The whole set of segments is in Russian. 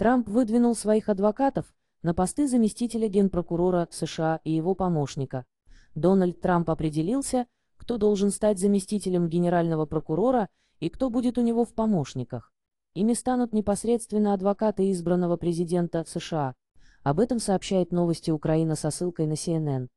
Трамп выдвинул своих адвокатов на посты заместителя генпрокурора США и его помощника. Дональд Трамп определился, кто должен стать заместителем генерального прокурора и кто будет у него в помощниках. Ими станут непосредственно адвокаты избранного президента США. Об этом сообщает новости Украина со ссылкой на CNN.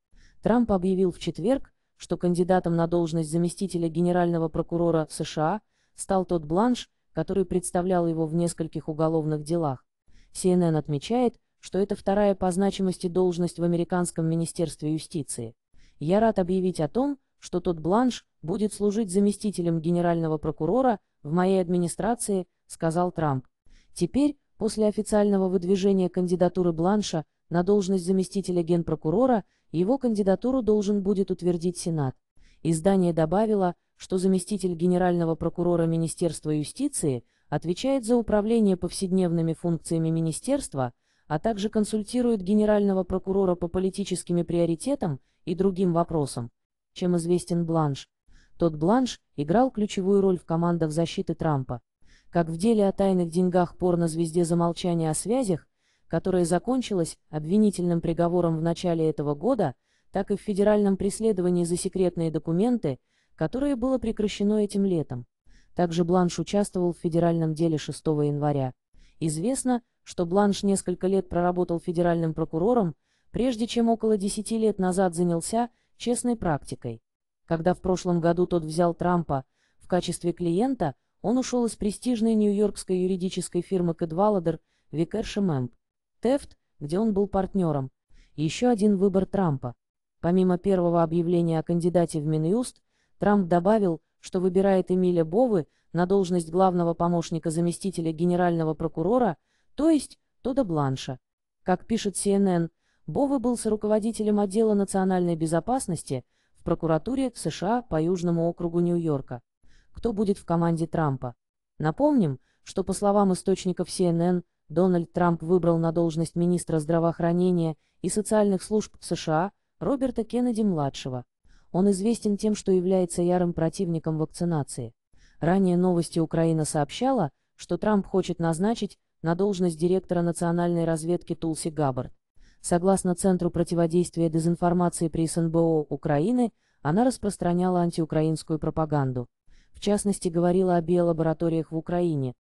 Трамп объявил в четверг, что кандидатом на должность заместителя генерального прокурора США стал тот Бланш, который представлял его в нескольких уголовных делах. CNN отмечает, что это вторая по значимости должность в Американском Министерстве юстиции. Я рад объявить о том, что тот Бланш будет служить заместителем генерального прокурора в моей администрации, сказал Трамп. Теперь, после официального выдвижения кандидатуры Бланша на должность заместителя генпрокурора, его кандидатуру должен будет утвердить Сенат. Издание добавило, что заместитель генерального прокурора Министерства юстиции – отвечает за управление повседневными функциями министерства, а также консультирует генерального прокурора по политическим приоритетам и другим вопросам, чем известен Бланш. Тот Бланш играл ключевую роль в командах защиты Трампа, как в деле о тайных деньгах порнозвезде за молчание о связях, которое закончилось обвинительным приговором в начале этого года, так и в федеральном преследовании за секретные документы, которое было прекращено этим летом. Также Бланш участвовал в федеральном деле 6 января. Известно, что Бланш несколько лет проработал федеральным прокурором, прежде чем около 10 лет назад занялся честной практикой. Когда в прошлом году тот взял Трампа в качестве клиента, он ушел из престижной нью-йоркской юридической фирмы Кэдваладер Викерша Мэмп, Тефт, где он был партнером. Еще один выбор Трампа. Помимо первого объявления о кандидате в Минюст, Трамп добавил, что выбирает Эмиля Бовы на должность главного помощника заместителя генерального прокурора, то есть Тода Бланша. Как пишет CNN, Бовы был руководителем отдела национальной безопасности в прокуратуре США по Южному округу Нью-Йорка. Кто будет в команде Трампа? Напомним, что по словам источников CNN, Дональд Трамп выбрал на должность министра здравоохранения и социальных служб США Роберта Кеннеди-младшего. Он известен тем, что является ярым противником вакцинации. Ранее новости Украина сообщала, что Трамп хочет назначить на должность директора национальной разведки Тулси Габбард. Согласно Центру противодействия дезинформации при СНБО Украины, она распространяла антиукраинскую пропаганду. В частности, говорила о биолабораториях в Украине,